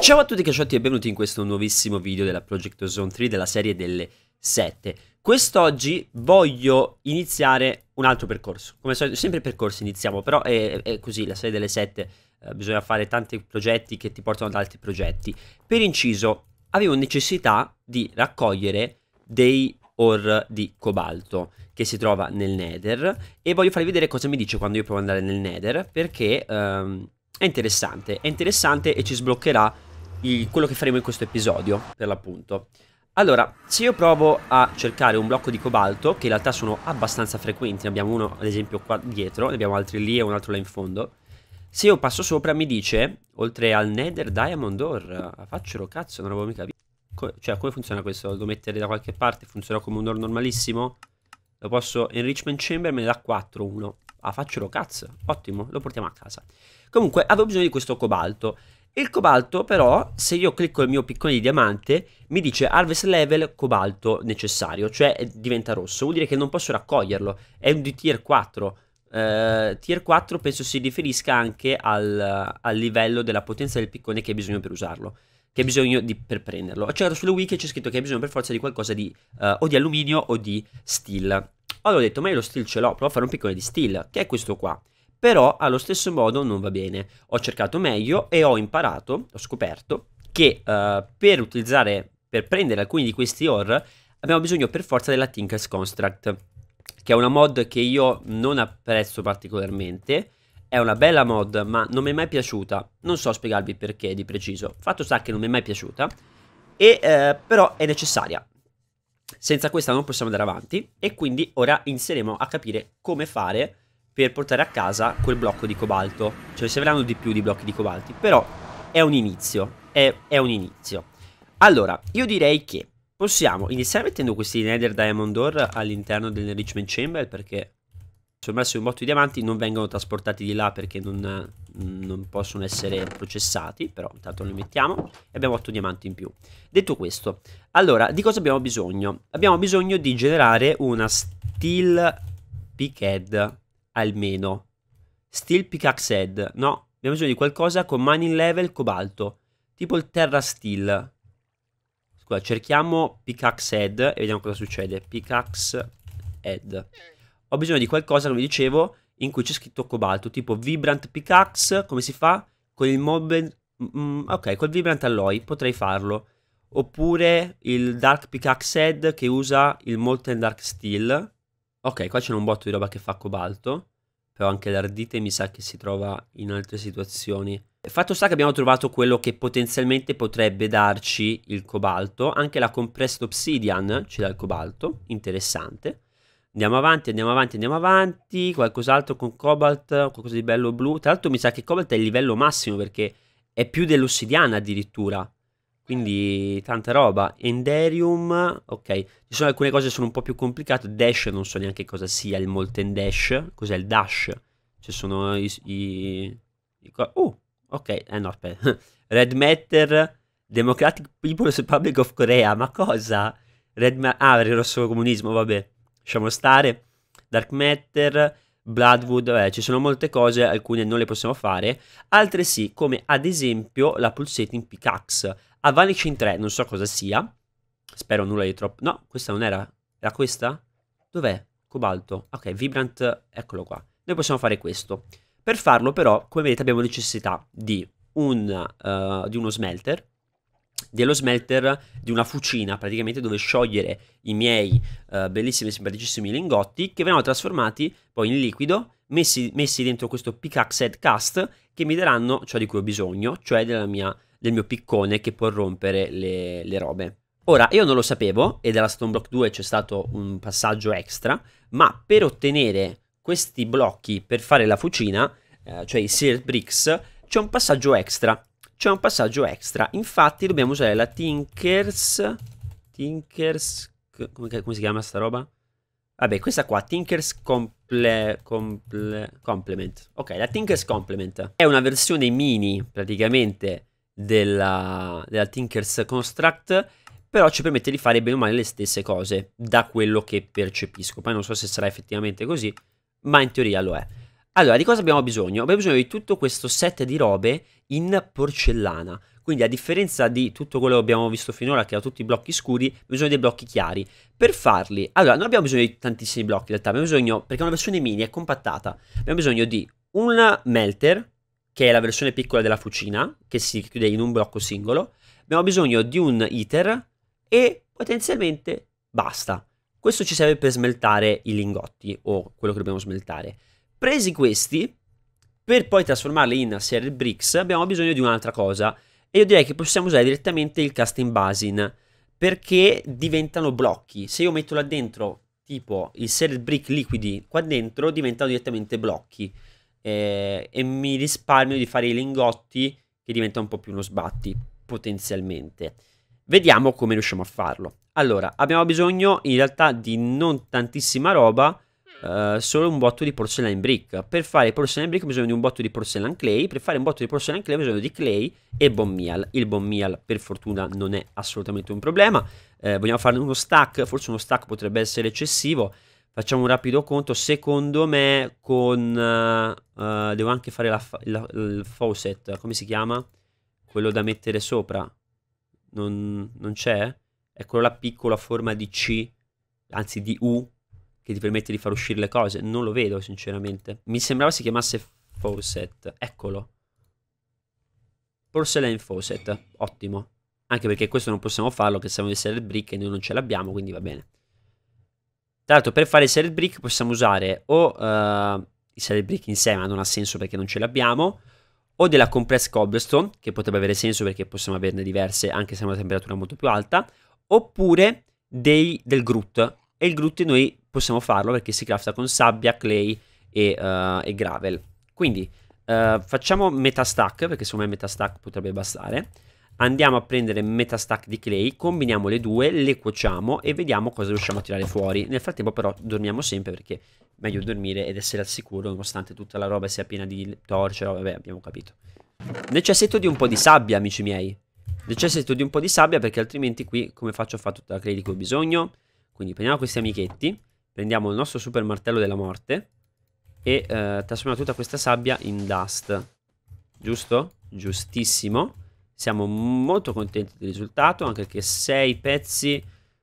Ciao a tutti cacciati e benvenuti in questo nuovissimo video della Project Zone 3 della serie delle 7 Quest'oggi voglio iniziare un altro percorso Come solito, sempre percorsi iniziamo però è, è così, la serie delle 7 eh, bisogna fare tanti progetti che ti portano ad altri progetti Per inciso, avevo necessità di raccogliere dei ore di cobalto che si trova nel nether E voglio farvi vedere cosa mi dice quando io provo ad andare nel nether perché... Ehm, è interessante, è interessante e ci sbloccherà il, quello che faremo in questo episodio, per l'appunto. Allora, se io provo a cercare un blocco di cobalto, che in realtà sono abbastanza frequenti, ne abbiamo uno ad esempio qua dietro, ne abbiamo altri lì e un altro là in fondo, se io passo sopra mi dice, oltre al Nether Diamond Ore, faccelo cazzo, non avevo mica visto. Co cioè, come funziona questo? Lo devo mettere da qualche parte? Funziona come un ore normalissimo? Lo posso... Enrichment Chamber me ne dà 4, 1. Ah, faccelo cazzo. Ottimo, lo portiamo a casa. Comunque, avevo bisogno di questo cobalto. Il cobalto però, se io clicco il mio piccone di diamante, mi dice harvest level cobalto necessario, cioè eh, diventa rosso, vuol dire che non posso raccoglierlo, è di tier 4. Uh, eh, tier 4 penso si riferisca anche al, al, livello della potenza del piccone che hai bisogno per usarlo. Che hai bisogno di, per prenderlo. Ho cercato sulle wiki c'è scritto che hai bisogno per forza di qualcosa di uh, o di alluminio o di steel. Allora ho detto, ma io lo steel ce l'ho, provo a fare un piccone di steel, che è questo qua però allo stesso modo non va bene. Ho cercato meglio e ho imparato, ho scoperto che uh, per utilizzare, per prendere alcuni di questi OR abbiamo bisogno per forza della Tinkers Construct, che è una mod che io non apprezzo particolarmente. È una bella mod, ma non mi è mai piaciuta. Non so spiegarvi perché di preciso. Fatto sta che non mi è mai piaciuta. E, eh, però è necessaria. Senza questa non possiamo andare avanti. E quindi ora inseremo a capire come fare per portare a casa quel blocco di cobalto. Cioè serviranno di più di blocchi di cobalti, però è un inizio, è, è un inizio. Allora, io direi che possiamo iniziare mettendo questi Nether Diamond Ore all'interno dell'Enrichment Chamber perché sono messi un botto di diamanti non vengono trasportati di là perché non, non possono essere processati, però intanto li mettiamo e abbiamo 8 diamanti in più. Detto questo, allora, di cosa abbiamo bisogno? Abbiamo bisogno di generare una Steel Pickhead almeno. Steel Pickaxe Head, no, abbiamo bisogno di qualcosa con mining level cobalto, tipo il Terra Steel. Scusa, cerchiamo Pickaxe Head e vediamo cosa succede. Pickaxe Head. Ho bisogno di qualcosa, come dicevo, in cui c'è scritto cobalto, tipo Vibrant Pickaxe, come si fa? Con il Mobben... Mm, ok, col Vibrant Alloy potrei farlo. Oppure il Dark Pickaxe Head che usa il Molten Dark Steel Ok, qua c'è un botto di roba che fa cobalto, però anche l'ardite mi sa che si trova in altre situazioni. Fatto sta che abbiamo trovato quello che potenzialmente potrebbe darci il cobalto, anche la compressed obsidian ci dà il cobalto, interessante. Andiamo avanti, andiamo avanti, andiamo avanti, qualcos'altro con cobalt, qualcosa di bello blu. Tra l'altro mi sa che cobalt è il livello massimo perché è più dell'ossidiana addirittura. Quindi tanta roba. Enderium, ok. Ci sono alcune cose che sono un po' più complicate. Dash, non so neanche cosa sia il Molten Dash. Cos'è il Dash? Ci sono i... i, i oh, ok. Eh no, aspetta. Red Matter, Democratic People's Republic of Korea. Ma cosa? Red Ma- ah, il rosso comunismo, vabbè. Lasciamo stare. Dark Matter, Bloodwood, eh, ci sono molte cose, alcune non le possiamo fare, altre sì, come ad esempio la Pulsating pickaxe. Vanishing 3, non so cosa sia. Spero nulla di troppo. No, questa non era. Era questa? Dov'è? Cobalto. Ok, Vibrant, eccolo qua. Noi possiamo fare questo. Per farlo però, come vedete, abbiamo necessità di, un, uh, di uno smelter, dello smelter di una fucina, praticamente dove sciogliere i miei uh, bellissimi e simpaticissimi lingotti che vengono trasformati poi in liquido, messi, messi dentro questo pickaxe head cast che mi daranno ciò di cui ho bisogno, cioè della mia del mio piccone che può rompere le, le robe. Ora, io non lo sapevo e dalla Stone Block 2 c'è stato un passaggio extra, ma per ottenere questi blocchi per fare la fucina, eh, cioè i Sealed Bricks, c'è un passaggio extra. C'è un passaggio extra, infatti dobbiamo usare la Tinkers... Tinkers... Come, come si chiama sta roba? Vabbè, questa qua, Tinker's Comple, Comple, Complement. Ok, la Tinker's Complement è una versione mini, praticamente, della, della Tinkers Construct, però ci permette di fare bene o male le stesse cose, da quello che percepisco. Poi non so se sarà effettivamente così, ma in teoria lo è. Allora, di cosa abbiamo bisogno? Abbiamo bisogno di tutto questo set di robe in porcellana. Quindi a differenza di tutto quello che abbiamo visto finora, che ha tutti i blocchi scuri, abbiamo bisogno dei blocchi chiari. Per farli, allora, non abbiamo bisogno di tantissimi blocchi in realtà, abbiamo bisogno, perché è una versione mini, è compattata, abbiamo bisogno di un melter, che è la versione piccola della fucina, che si chiude in un blocco singolo, abbiamo bisogno di un iter e potenzialmente basta. Questo ci serve per smeltare i lingotti o quello che dobbiamo smeltare. Presi questi, per poi trasformarli in serial bricks abbiamo bisogno di un'altra cosa e io direi che possiamo usare direttamente il casting basin perché diventano blocchi. Se io metto là dentro tipo il serial brick liquidi qua dentro diventano direttamente blocchi eh, e mi risparmio di fare i lingotti che diventa un po' più uno sbatti potenzialmente. Vediamo come riusciamo a farlo. Allora, abbiamo bisogno in realtà di non tantissima roba, eh, solo un botto di porcellana brick. Per fare porcellana in brick ho bisogno di un botto di porcellana clay, per fare un botto di porcellana clay ho bisogno di clay e bone meal. Il bone meal per fortuna non è assolutamente un problema, eh, vogliamo fare uno stack, forse uno stack potrebbe essere eccessivo, Facciamo un rapido conto. Secondo me con... Uh, devo anche fare la, la, il faucet. Come si chiama? Quello da mettere sopra. Non, non c'è? È quello la piccola forma di C. Anzi di U. Che ti permette di far uscire le cose. Non lo vedo sinceramente. Mi sembrava si chiamasse faucet. Eccolo. Porcelain faucet. Ottimo. Anche perché questo non possiamo farlo che siamo di essere il brick e noi non ce l'abbiamo. Quindi va bene. Tra l'altro per fare il salad brick possiamo usare o uh, eh, i salad brick insieme, ma non ha senso perché non ce l'abbiamo, o della compressed cobblestone, che potrebbe avere senso perché possiamo averne diverse anche se hanno una temperatura molto più alta, oppure dei, del groot. E il groot noi possiamo farlo perché si crafta con sabbia, clay e, uh, e gravel. Quindi uh, facciamo metà stack, perché secondo me metà stack potrebbe bastare andiamo a prendere metà stack di clay, combiniamo le due, le cuociamo e vediamo cosa riusciamo a tirare fuori. Nel frattempo però dormiamo sempre perché è meglio dormire ed essere al sicuro nonostante tutta la roba sia piena di torce, vabbè abbiamo capito. Necessito di un po' di sabbia amici miei, necessito di un po' di sabbia perché altrimenti qui come faccio a fare tutta la clay di cui ho bisogno? Quindi prendiamo questi amichetti, prendiamo il nostro super martello della morte e eh, trasformiamo tutta questa sabbia in dust, giusto? Giustissimo. Siamo molto contenti del risultato, anche perché sei pezzi,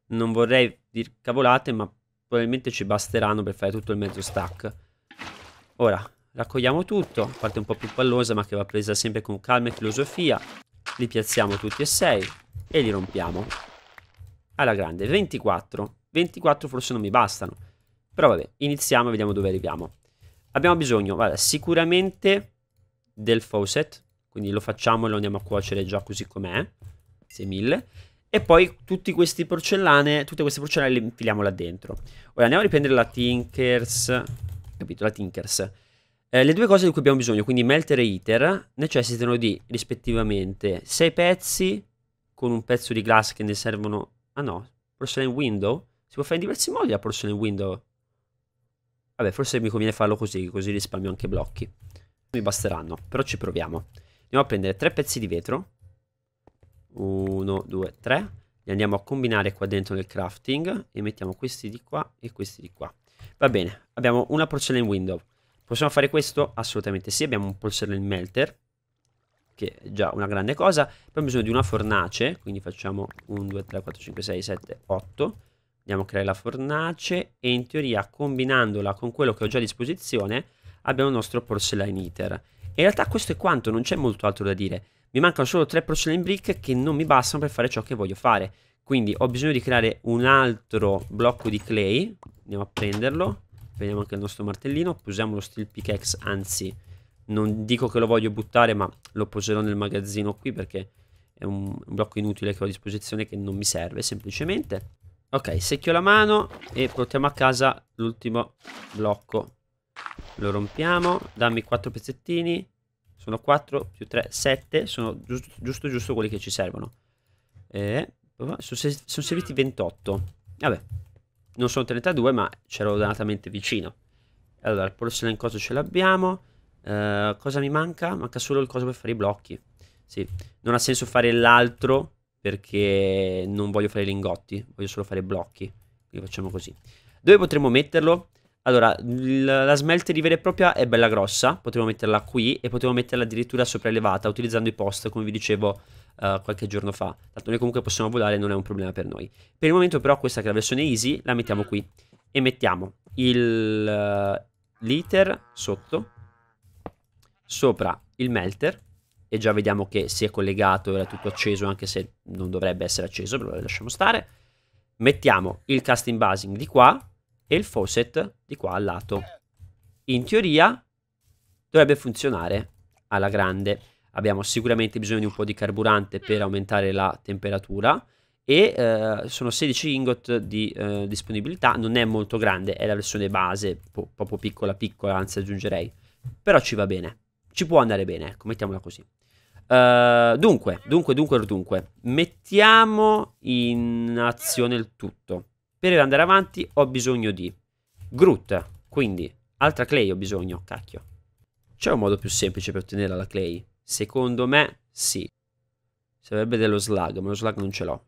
non vorrei dir cavolate, ma probabilmente ci basteranno per fare tutto il mezzo stack. Ora, raccogliamo tutto, parte un po' più pallosa ma che va presa sempre con calma e filosofia. Li piazziamo tutti e sei e li rompiamo. Alla grande, 24. 24 forse non mi bastano. Però vabbè, iniziamo e vediamo dove arriviamo. Abbiamo bisogno, vabbè, sicuramente del faucet. Quindi lo facciamo e lo andiamo a cuocere già così com'è, 6000. E poi tutti questi porcellane, tutte queste porcellane le infiliamo là dentro. Ora andiamo a riprendere la Tinkers, capito? La Tinkers. Eh, le due cose di cui abbiamo bisogno, quindi Melter e Iter, necessitano di rispettivamente 6 pezzi con un pezzo di glass che ne servono... Ah no, porcelain window? Si può fare in diversi modi la porcelain window. Vabbè, forse mi conviene farlo così, così risparmio anche blocchi. Mi basteranno, però ci proviamo. Andiamo a prendere tre pezzi di vetro. Uno, due, tre. Li andiamo a combinare qua dentro nel crafting. E mettiamo questi di qua e questi di qua. Va bene, abbiamo una porcella in window. Possiamo fare questo? Assolutamente sì, abbiamo un porcelain melter. Che è già una grande cosa. Poi abbiamo bisogno di una fornace. Quindi facciamo 1, 2, 3, 4, 5, 6, 7, 8 andiamo a creare la fornace e in teoria combinandola con quello che ho già a disposizione abbiamo il nostro porcelain eater in realtà questo è quanto, non c'è molto altro da dire. Mi mancano solo tre porcelain brick che non mi bastano per fare ciò che voglio fare. Quindi ho bisogno di creare un altro blocco di clay. Andiamo a prenderlo. Prendiamo anche il nostro martellino. Posiamo lo steel pickaxe, anzi non dico che lo voglio buttare ma lo poserò nel magazzino qui perché è un, un blocco inutile che ho a disposizione che non mi serve semplicemente. Ok, secchio la mano e portiamo a casa l'ultimo blocco lo rompiamo. Dammi 4 pezzettini. Sono 4 più 3, 7. Sono giusto, giusto, giusto quelli che ci servono. E... Sono, serviti 28. Vabbè. Non sono 32, ma c'ero donatamente vicino. Allora, il porcelain cosa ce l'abbiamo. Uh, cosa mi manca? Manca solo il coso per fare i blocchi. Sì, non ha senso fare l'altro perché non voglio fare lingotti, voglio solo fare blocchi. Quindi facciamo così. Dove potremmo metterlo? Allora, la smeltery vera e propria è bella grossa, potremmo metterla qui e potremmo metterla addirittura sopraelevata utilizzando i post, come vi dicevo uh, qualche giorno fa. Tanto noi comunque possiamo volare, non è un problema per noi. Per il momento però questa che è la versione easy, la mettiamo qui e mettiamo il uh, liter sotto, sopra il melter e già vediamo che si è collegato, era tutto acceso anche se non dovrebbe essere acceso, però lo lasciamo stare. Mettiamo il casting basing di qua e il faucet di qua al lato. In teoria dovrebbe funzionare alla grande. Abbiamo sicuramente bisogno di un po' di carburante per aumentare la temperatura e eh, sono 16 ingot di eh, disponibilità, non è molto grande, è la versione base, po proprio piccola piccola, anzi aggiungerei, però ci va bene, ci può andare bene, ecco, mettiamola così. Uh, dunque, dunque, dunque, dunque, mettiamo in azione il tutto. Per andare avanti ho bisogno di Groot, quindi altra clay ho bisogno, cacchio. C'è un modo più semplice per ottenere la clay? Secondo me sì. Sarebbe dello slug, ma lo slug non ce l'ho.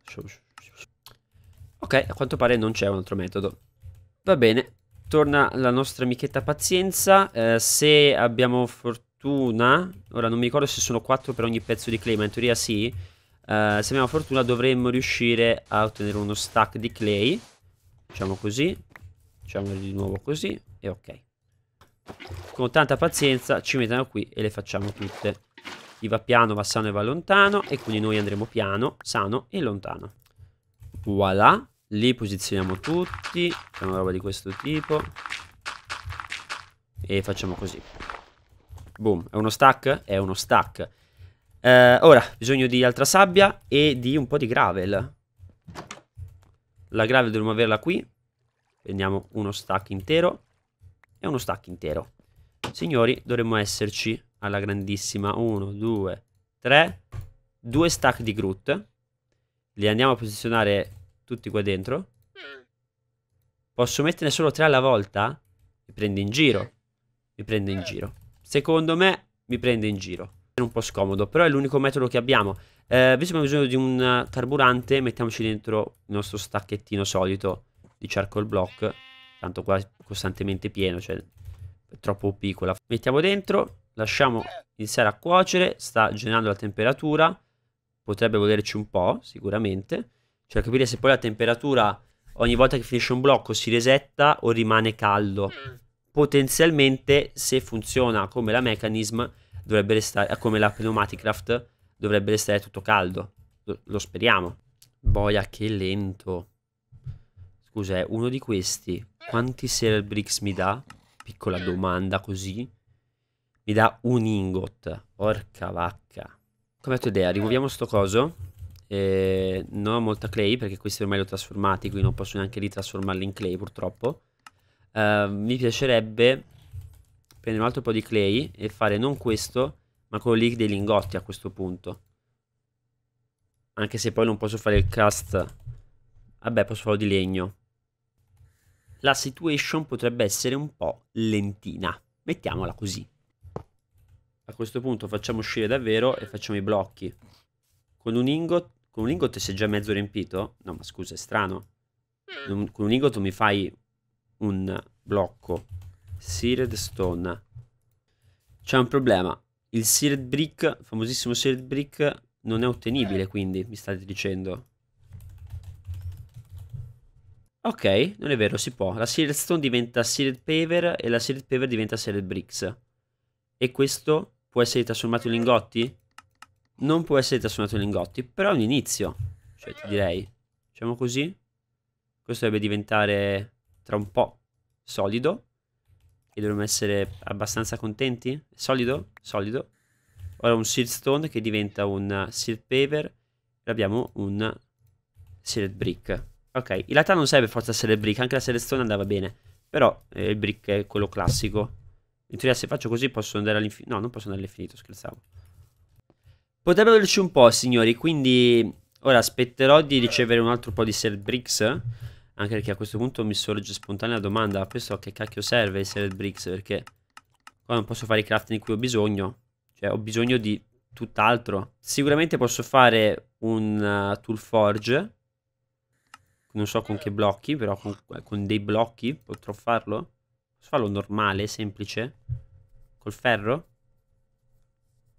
Ok, a quanto pare non c'è un altro metodo. Va bene, torna la nostra amichetta pazienza. Eh, se abbiamo fortuna, ora non mi ricordo se sono 4 per ogni pezzo di clay, ma in teoria sì. Eh, se abbiamo fortuna dovremmo riuscire a ottenere uno stack di clay. Facciamo così. Facciamo di nuovo così. E ok. Con tanta pazienza ci mettiamo qui e le facciamo tutte. Chi va piano va sano e va lontano. E quindi noi andremo piano, sano e lontano. Voilà. Li posizioniamo tutti. Facciamo una roba di questo tipo. E facciamo così. Boom. È uno stack? È uno stack. Eh, ora, bisogno di altra sabbia e di un po' di gravel. La grave dovremmo averla qui. Prendiamo uno stack intero. E uno stack intero. Signori, dovremmo esserci alla grandissima. 1, 2, 3. Due stack di Groot. Li andiamo a posizionare tutti qua dentro. Posso metterne solo tre alla volta? Mi prende in giro. Mi prende in giro. Secondo me mi prende in giro. È un po' scomodo, però è l'unico metodo che abbiamo. Eh, visto che abbiamo bisogno di un carburante, mettiamoci dentro il nostro stacchettino solito di charcoal block. Tanto qua è costantemente pieno, cioè è troppo piccola. Mettiamo dentro, lasciamo iniziare a cuocere, sta generando la temperatura. Potrebbe volerci un po', sicuramente. Cioè capire se poi la temperatura ogni volta che finisce un blocco si resetta o rimane caldo. Mm. Potenzialmente, se funziona come la mechanism, dovrebbe restare, come la pneumaticraft, dovrebbe restare tutto caldo. Lo, speriamo. Boia, che lento. Scusa, eh, uno di questi. Quanti Serel Bricks mi dà? Piccola domanda così. Mi dà un ingot. Porca vacca. Come ho detto idea, rimuoviamo sto coso. Eh, non ho molta clay perché questi ormai li ho trasformati, quindi non posso neanche ritrasformarli in clay purtroppo. Eh, mi piacerebbe prendere un altro po' di clay e fare non questo, ma quello lì dei lingotti a questo punto. Anche se poi non posso fare il cast. Vabbè, posso farlo di legno. La situation potrebbe essere un po' lentina. Mettiamola così. A questo punto facciamo uscire davvero e facciamo i blocchi. Con un ingot, con un ingot sei già mezzo riempito? No, ma scusa, è strano. Mm. Con un ingot mi fai un blocco. Seared stone. C'è un problema. Il Sealed Brick, famosissimo Sealed Brick, non è ottenibile quindi, mi state dicendo. Ok, non è vero, si può. La Sealed Stone diventa Sealed Paver e la Sealed Paver diventa Sealed Bricks. E questo può essere trasformato in lingotti? Non può essere trasformato in lingotti, però è un inizio. Cioè, ti direi. Facciamo così. Questo dovrebbe diventare tra un po' solido e dovremmo essere abbastanza contenti. Solido, solido. Ora un Sealed Stone che diventa un Sealed paper e abbiamo un Sealed Brick. Ok, in realtà non serve forza Sealed Brick, anche la Sealed Stone andava bene, però eh, il Brick è quello classico. In teoria se faccio così posso andare all'infinito, no non posso andare all'infinito, scherzavo. Potrebbe averci un po' signori, quindi ora aspetterò di ricevere un altro po' di Sealed Bricks anche perché a questo punto mi sorge spontanea la domanda, questo a che cacchio serve il Bricks? Perché qua non posso fare i crafting di cui ho bisogno, cioè ho bisogno di tutt'altro. Sicuramente posso fare un uh, tool forge, non so con che blocchi, però con, con dei blocchi potrò farlo. Posso farlo normale, semplice, col ferro? Una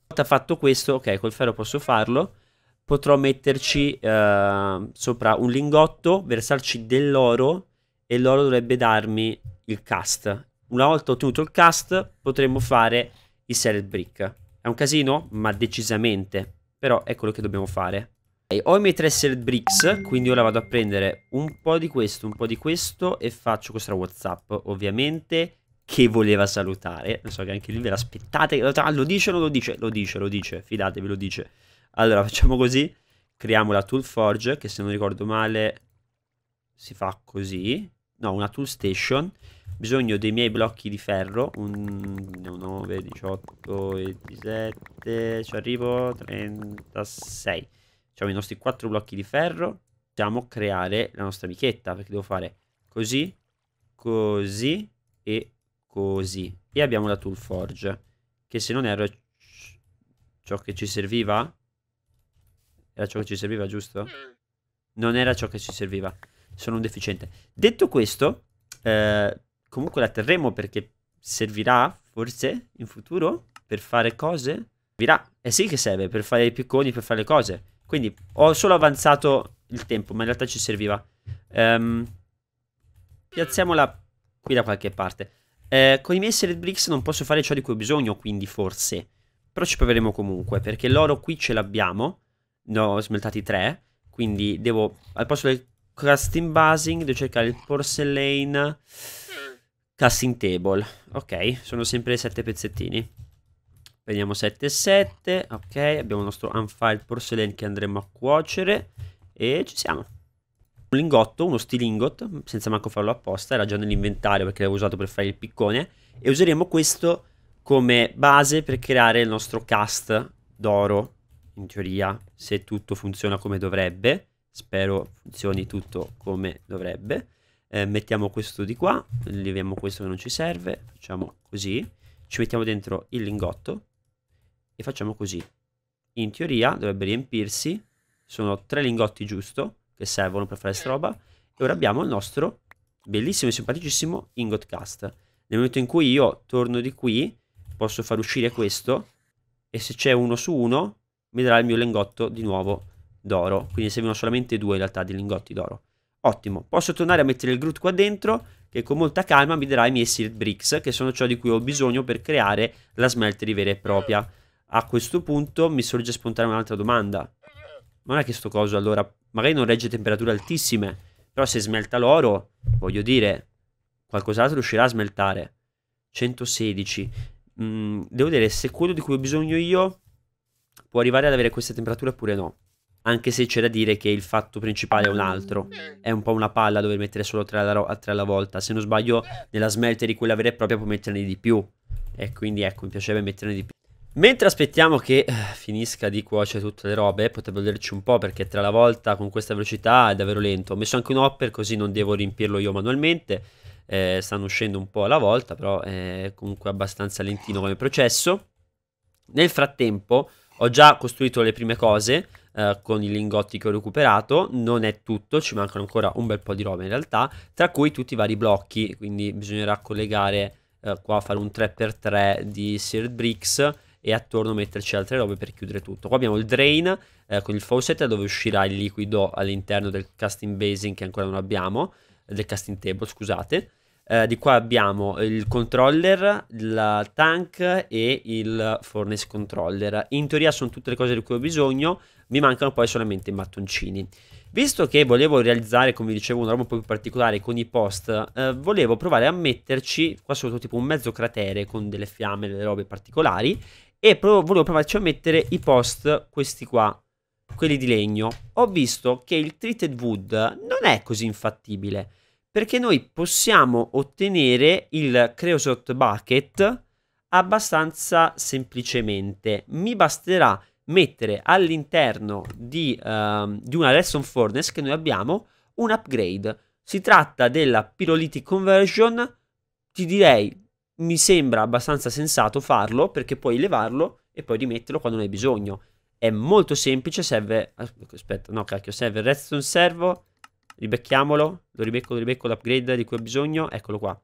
volta fatto questo, ok, col ferro posso farlo potrò metterci eh, sopra un lingotto, versarci dell'oro e l'oro dovrebbe darmi il cast. Una volta ottenuto il cast potremmo fare i sell brick. È un casino? Ma decisamente. Però è quello che dobbiamo fare. Okay, ho i miei tre sell bricks, quindi ora vado a prendere un po' di questo, un po' di questo e faccio questa Whatsapp, ovviamente, che voleva salutare. Non so che anche lì ve l'aspettate. Lo dice o non lo dice? Lo dice, lo dice, fidatevi, lo dice. Allora, facciamo così. Creiamo la tool forge, che se non ricordo male si fa così. No, una tool station. Bisogno dei miei blocchi di ferro. Un 9, 18 e 17. Ci arrivo, 36. Facciamo i nostri 4 blocchi di ferro. Possiamo creare la nostra amichetta, perché devo fare così, così e così. E abbiamo la tool forge, che se non erro è ciò che ci serviva era ciò che ci serviva, giusto? Mm. Non era ciò che ci serviva. Sono un deficiente. Detto questo, eh, comunque la terremo perché servirà, forse, in futuro, per fare cose. Servirà. Eh sì che serve, per fare i picconi, per fare le cose. Quindi ho solo avanzato il tempo, ma in realtà ci serviva. Um, piazziamola qui da qualche parte. Eh, con i miei Sered Bricks non posso fare ciò di cui ho bisogno, quindi forse. Però ci proveremo comunque, perché l'oro qui ce l'abbiamo ne ho smeltati tre, quindi devo, al posto del casting basing, devo cercare il porcelain casting table. Ok, sono sempre sette pezzettini. Prendiamo 7 e 7, ok, abbiamo il nostro unfiled porcelain che andremo a cuocere e ci siamo. Un lingotto, uno stilingot, senza manco farlo apposta, era già nell'inventario perché l'avevo usato per fare il piccone e useremo questo come base per creare il nostro cast d'oro in teoria, se tutto funziona come dovrebbe, spero funzioni tutto come dovrebbe, eh, mettiamo questo di qua, leviamo questo che non ci serve, facciamo così, ci mettiamo dentro il lingotto e facciamo così. In teoria dovrebbe riempirsi, sono tre lingotti giusto che servono per fare questa roba e ora abbiamo il nostro bellissimo e simpaticissimo ingot cast. Nel momento in cui io torno di qui posso far uscire questo e se c'è uno su uno mi darà il mio lingotto di nuovo d'oro. Quindi servono solamente due in realtà di lingotti d'oro. Ottimo, posso tornare a mettere il Groot qua dentro che con molta calma mi darà i miei Sealed Bricks che sono ciò di cui ho bisogno per creare la smeltery vera e propria. A questo punto mi sorge spontanea un'altra domanda. Non è che sto coso allora magari non regge temperature altissime, però se smelta l'oro, voglio dire, qualcos'altro riuscirà a smeltare. 116. Mm, devo dire, se quello di cui ho bisogno io può arrivare ad avere queste temperature oppure no. Anche se c'è da dire che il fatto principale è un altro. È un po' una palla dover mettere solo tre alla, tre alla volta. Se non sbaglio, nella smeltery quella vera e propria può metterne di più. E quindi ecco, mi piacerebbe metterne di più. Mentre aspettiamo che eh, finisca di cuocere tutte le robe, potrebbe volerci un po' perché tra la volta con questa velocità è davvero lento. Ho messo anche un hopper così non devo riempirlo io manualmente. Eh, stanno uscendo un po' alla volta, però è comunque abbastanza lentino come processo. Nel frattempo ho già costruito le prime cose eh, con i lingotti che ho recuperato, non è tutto, ci mancano ancora un bel po' di roba in realtà, tra cui tutti i vari blocchi, quindi bisognerà collegare eh, qua, fare un 3x3 di seared bricks e attorno metterci altre robe per chiudere tutto. Qua abbiamo il drain eh, con il faucet dove uscirà il liquido all'interno del casting basin che ancora non abbiamo, eh, del casting table scusate, eh, di qua abbiamo il controller, il tank e il furnace controller. In teoria sono tutte le cose di cui ho bisogno, mi mancano poi solamente i mattoncini. Visto che volevo realizzare, come dicevo, una roba un po' più particolare con i post, eh, volevo provare a metterci qua sotto tipo un mezzo cratere con delle fiamme, delle robe particolari e pro volevo provarci a mettere i post, questi qua, quelli di legno. Ho visto che il treated wood non è così infattibile perché noi possiamo ottenere il creosot bucket abbastanza semplicemente. Mi basterà mettere all'interno di, uh, di una lesson furnace che noi abbiamo un upgrade. Si tratta della pyrolytic conversion, ti direi mi sembra abbastanza sensato farlo perché puoi levarlo e poi rimetterlo quando ne hai bisogno. È molto semplice, serve... Aspetta, no cacchio, serve redstone servo, Ribecchiamolo. Lo ribecco, lo ribecco l'upgrade di cui ho bisogno. Eccolo qua.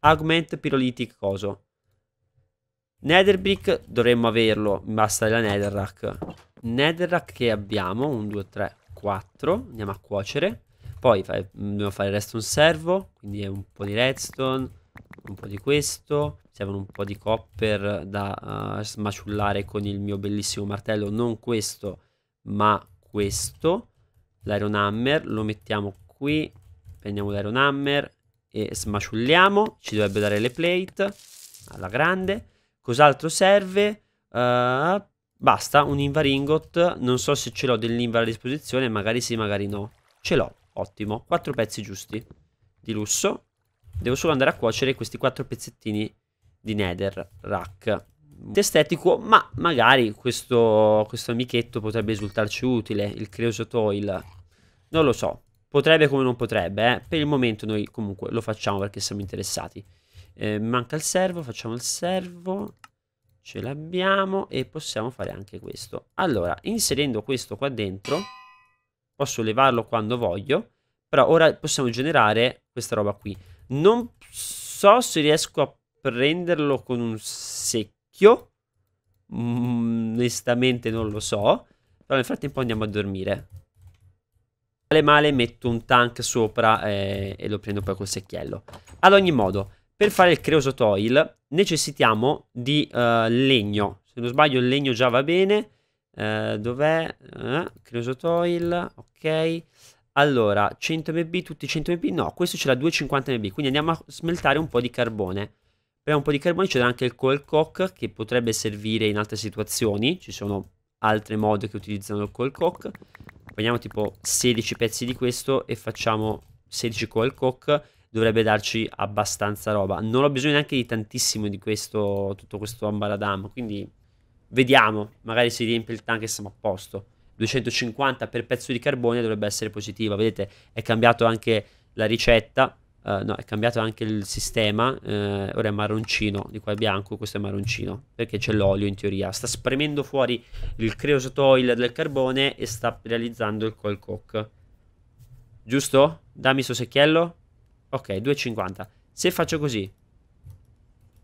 Augment Pyrolytic coso. Netherbrick dovremmo averlo. Basta della Netherrack. Netherrack che abbiamo. 1, 2, 3, 4. Andiamo a cuocere. Poi fai, mm, dobbiamo fare redstone servo. Quindi un po' di redstone. Un po' di questo. Servono un po' di copper da uh, smaciullare con il mio bellissimo martello. Non questo, ma questo. L'iron hammer lo mettiamo qui, prendiamo l'Iron Hammer e smasciulliamo, ci dovrebbe dare le plate, alla grande. Cos'altro serve? Uh, basta, un invaringot, non so se ce l'ho dell'invar a disposizione, magari sì, magari no. Ce l'ho, ottimo, quattro pezzi giusti di lusso. Devo solo andare a cuocere questi quattro pezzettini di nether rack estetico, ma magari questo, questo amichetto potrebbe risultarci utile, il creosote oil Non lo so, Potrebbe come non potrebbe, eh? per il momento noi comunque lo facciamo perché siamo interessati. Eh, manca il servo, facciamo il servo, ce l'abbiamo e possiamo fare anche questo. Allora, inserendo questo qua dentro, posso levarlo quando voglio, però ora possiamo generare questa roba qui. Non so se riesco a prenderlo con un secchio, mm, onestamente non lo so, però nel frattempo andiamo a dormire male male metto un tank sopra eh, e lo prendo poi col secchiello. Ad ogni modo, per fare il creosotoil necessitiamo di eh, legno. Se non sbaglio il legno già va bene. Eh, dov'è? Eh, creosotoil, ok. Allora, 100 MB, tutti 100 MB? No, questo ce l'ha 250 MB, quindi andiamo a smeltare un po' di carbone. Per un po' di carbone c'è anche il coal cock che potrebbe servire in altre situazioni, ci sono altre mod che utilizzano il coal cock prendiamo tipo 16 pezzi di questo e facciamo 16 coal cock dovrebbe darci abbastanza roba non ho bisogno neanche di tantissimo di questo tutto questo ambaradam quindi vediamo magari si riempie il tank e siamo a posto 250 per pezzo di carbone dovrebbe essere positiva vedete è cambiato anche la ricetta Uh, no, è cambiato anche il sistema, uh, ora è marroncino, di qua è bianco, questo è marroncino, perché c'è l'olio in teoria. Sta spremendo fuori il creosotoil del carbone e sta realizzando il coil coke. Giusto? Dammi sto secchiello. Ok, 2,50. Se faccio così,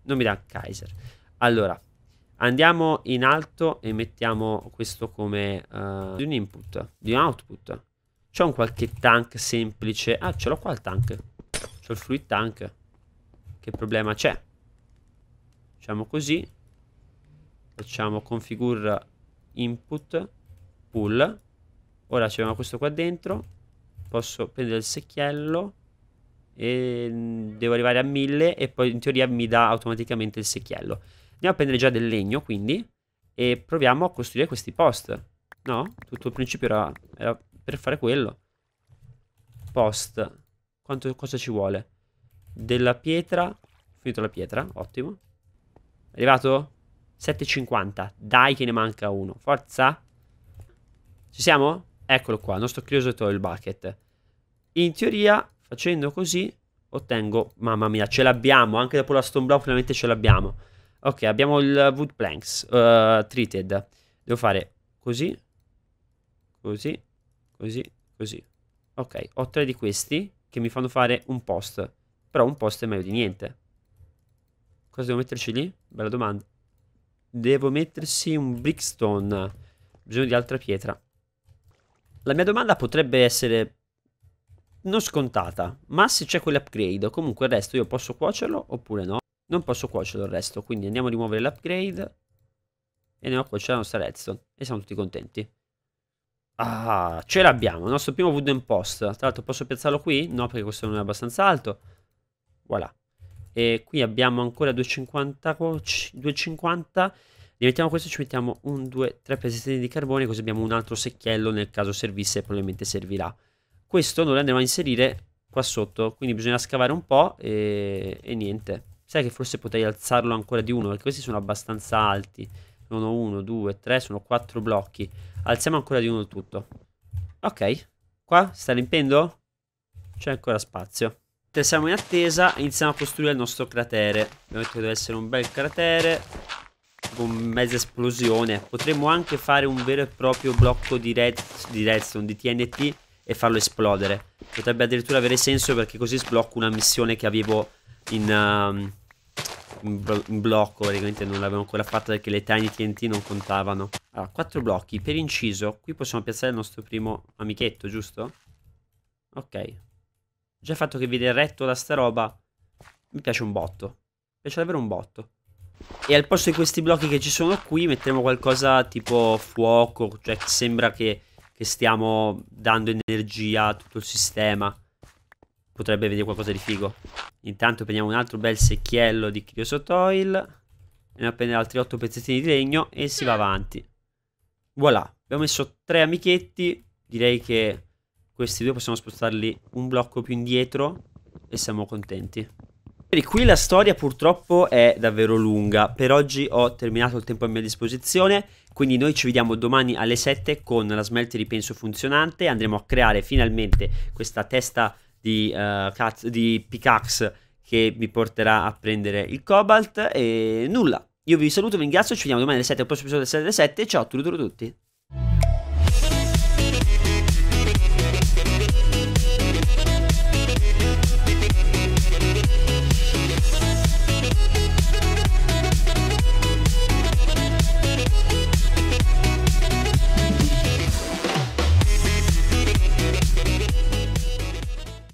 non mi dà Kaiser. Allora, andiamo in alto e mettiamo questo come uh, eh, di un input, di un output. C'è un qualche tank semplice. Ah, ce l'ho qua il tank. C'ho il fluid tank. Che problema c'è? Facciamo così. Facciamo configure input pull. Ora abbiamo questo qua dentro. Posso prendere il secchiello. E devo arrivare a 1000 e poi in teoria mi dà automaticamente il secchiello. Andiamo a prendere già del legno quindi e proviamo a costruire questi post. No? Tutto il principio era, era per fare quello. Post quanto, cosa ci vuole? Della pietra. finito la pietra, ottimo. Arrivato? 7,50. Dai che ne manca uno. Forza. Ci siamo? Eccolo qua, il nostro Curiosity Oil Bucket. In teoria, facendo così, ottengo... Mamma mia, ce l'abbiamo. Anche dopo la Stone Block finalmente ce l'abbiamo. Ok, abbiamo il Wood Planks uh, Treated. Devo fare così, così, così, così. Ok, ho tre di questi che mi fanno fare un post. Però un post è meglio di niente. Cosa devo metterci lì? Bella domanda. Devo mettersi un brickstone. Ho bisogno di altra pietra. La mia domanda potrebbe essere non scontata, ma se c'è quell'upgrade, comunque il resto io posso cuocerlo oppure no? Non posso cuocerlo il resto, quindi andiamo a rimuovere l'upgrade e andiamo a cuocere la nostra redstone e siamo tutti contenti. Ah, ce l'abbiamo, il nostro primo wooden post. Tra l'altro posso piazzarlo qui? No, perché questo non è abbastanza alto. Voilà. E qui abbiamo ancora 250, 250. Diventiamo questo, ci mettiamo un, due, tre pezzettini di carbone, così abbiamo un altro secchiello nel caso servisse, probabilmente servirà. Questo noi lo andremo a inserire qua sotto, quindi bisogna scavare un po' e, e niente. Sai che forse potrei alzarlo ancora di uno, perché questi sono abbastanza alti. Sono uno, due, tre, sono quattro blocchi. Alziamo ancora di uno il tutto. Ok. Qua sta riempendo? C'è ancora spazio. Mentre siamo in attesa, iniziamo a costruire il nostro cratere. Dobbiamo che deve essere un bel cratere. Con mezza esplosione. Potremmo anche fare un vero e proprio blocco di, red, di redstone, di TNT e farlo esplodere. Potrebbe addirittura avere senso perché così sblocco una missione che avevo in, um, in, blo in blocco. Praticamente non l'avevo ancora fatta perché le tiny TNT non contavano. Allora, quattro blocchi. Per inciso, qui possiamo piazzare il nostro primo amichetto, giusto? Ok. Già il fatto che viene retto da sta roba mi piace un botto. Mi piace davvero un botto. E al posto di questi blocchi che ci sono qui metteremo qualcosa tipo fuoco, cioè sembra che, che stiamo dando energia a tutto il sistema. Potrebbe vedere qualcosa di figo. Intanto prendiamo un altro bel secchiello di Criosotoil. a prendere altri 8 pezzettini di legno e si va avanti. Voilà, abbiamo messo tre amichetti. Direi che questi due possiamo spostarli un blocco più indietro e siamo contenti. Per qui la storia purtroppo è davvero lunga, per oggi ho terminato il tempo a mia disposizione, quindi noi ci vediamo domani alle 7 con la smelter di penso funzionante, andremo a creare finalmente questa testa di, uh, di pickaxe che mi porterà a prendere il cobalt e nulla, io vi saluto, vi ringrazio, ci vediamo domani alle 7 al prossimo episodio delle 7 alle 7. Ciao a tutti.